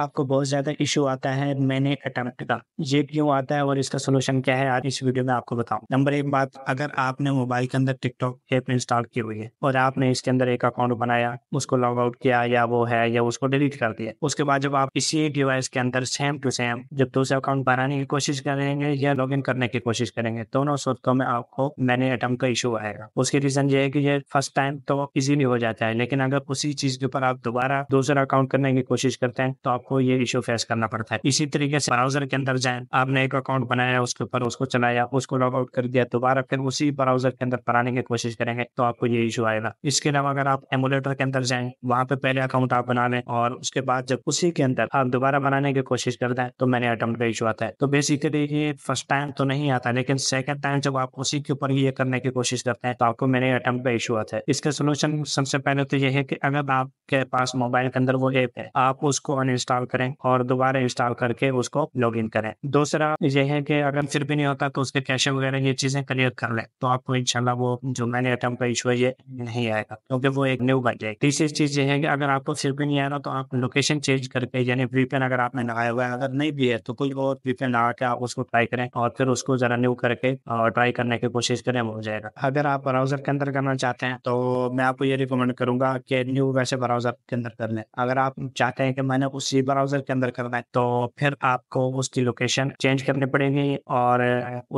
आपको बहुत ज़्यादा इशू आता है मैंने अटेम्प्ट का ये क्यों आता है और इसका सोल्यूशन क्या है आज इस वीडियो में आपको बताऊँ नंबर एक बात अगर आपने मोबाइल के अंदर टिकटॉक ऐप इंस्टॉल की हुई है और आपने इसके अंदर एक अकाउंट बनाया उसको लॉग आउट किया या वो है या उसको डिलीट कर दिया उसके बाद जब आप इसी डिवाइस के अंदर सेम टू सेम जब दूसरे तो अकाउंट बनाने की कोशिश करेंगे या लॉग करने की कोशिश करेंगे दोनों सूरतों में आपको मैंने अटैम्प्ट का इशू आएगा उसके रीजन ये है कि ये फर्स्ट टाइम तो इजीली हो जाता है लेकिन अगर उसी चीज के ऊपर आप दोबारा दूसरा अकाउंट करने की कोशिश करते हैं तो आपको आपको ये इश्यू फेस करना पड़ता है इसी तरीके से ब्राउजर के अंदर जाए आपने एक अकाउंट बनाया उसके ऊपर उसको चलाया उसको लॉग आउट कर दिया दोबारा फिर उसी ब्राउजर के अंदर बनाने की कोशिश करेंगे तो आपको ये इशू आएगा इसके अलावा अगर आप एमुलेटर के अंदर जाए वहाँ पे पहले अकाउंट आप बना लें और उसके बाद जब उसी के अंदर आप दोबारा बनाने की कोशिश कर दें तो मैंने अटम्प्ट का इशू आता है तो बेसिकली ये फर्स्ट टाइम तो नहीं आता लेकिन सेकंड टाइम जब आप उसी के ऊपर ये करने की कोशिश करते हैं तो आपको मैंने अटम्प्ट का इशू आता है इसका सोल्यूशन सबसे पहले तो ये है कि अगर आप आपके पास मोबाइल के अंदर वो ऐप है आप उसको अनइंस्टॉल करें और दोबारा इंस्टॉल करके उसको लॉग इन करें दूसरा ये है कि अगर फिर भी नहीं होता तो उसके कैशे वगैरह ये चीजें क्लियर कर ले तो आपको इनशाला वो जो मैंने अटम का इशू है ये नहीं आएगा क्योंकि वो एक न्यू बन जाएगी तीसरी चीज ये है कि अगर आपको फिर भी नहीं आ रहा तो आप लोकेशन चेंज करके यानी वीपेन अगर आपने लगाया हुआ है अगर नहीं भी है तो कोई और वीपेन लगा के आप उसको ट्राई करें और फिर उसको जरा न्यू करके और ट्राई करने की कोशिश करें वो हो जाएगा अगर आप ब्राउजर के अंदर करना चाहते हैं तो मैं आपको ये रिकमेंड करूंगा कि न्यू वैसे ब्राउजर ब्राउजर के अंदर कर लें अगर आप चाहते हैं कि मैंने उसी ब्राउजर के अंदर करना है तो फिर आपको उसकी लोकेशन चेंज करनी पड़ेगी और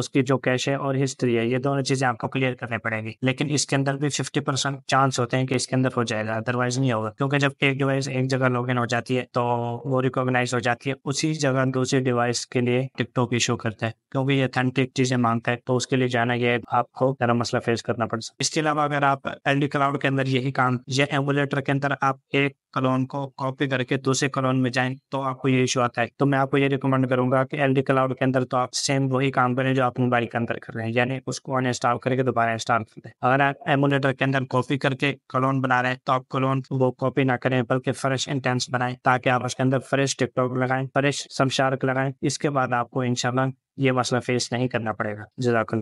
उसकी जो कैश है और हिस्ट्री है ये दोनों चीजें आपको क्लियर करनी पड़ेगी लेकिन इसके अंदर भी फिफ्टी चांस होते हैं कि इसके अंदर हो जाएगा अदरवाइज नहीं होगा क्योंकि जब एक डिवाइस एक जगह लॉग हो जाती है तो वो रिकोगनाइज हो जाती है उसी जगह दूसरी डिवाइस के लिए टिकटॉक इशू करता है क्योंकि ये अथेंटिक चीजें मांगता है तो उसके लिए जाना यह आपको मसला फेस करना पड़ सकता इसके अलावा अगर आप एल क्लाउड के अंदर यही काम या एमुलेटर के अंदर आप आप एक कलोन को कॉपी करके दूसरे कलोन में जाएं तो आपको ये इशू आता है तो मैं आपको ये रिकमेंड करूंगा कि एल डी क्लाउड के अंदर तो आप सेम वही काम करें जो आप मोबाइल के अंदर कर रहे हैं यानी उसको अन इंस्टॉल करके दोबारा इंस्टॉल कर दें अगर आप एमुलेटर के अंदर कॉपी करके कलोन बना रहे हैं तो आप कलोन वो कॉपी ना करें बल्कि फ्रेश इंटेंस बनाए ताकि आप उसके अंदर फ्रेश टिकटॉक लगाएं फ्रेश शमशार्क लगाएं इसके बाद आपको इनशाला ये मसला फेस नहीं करना पड़ेगा जजाकल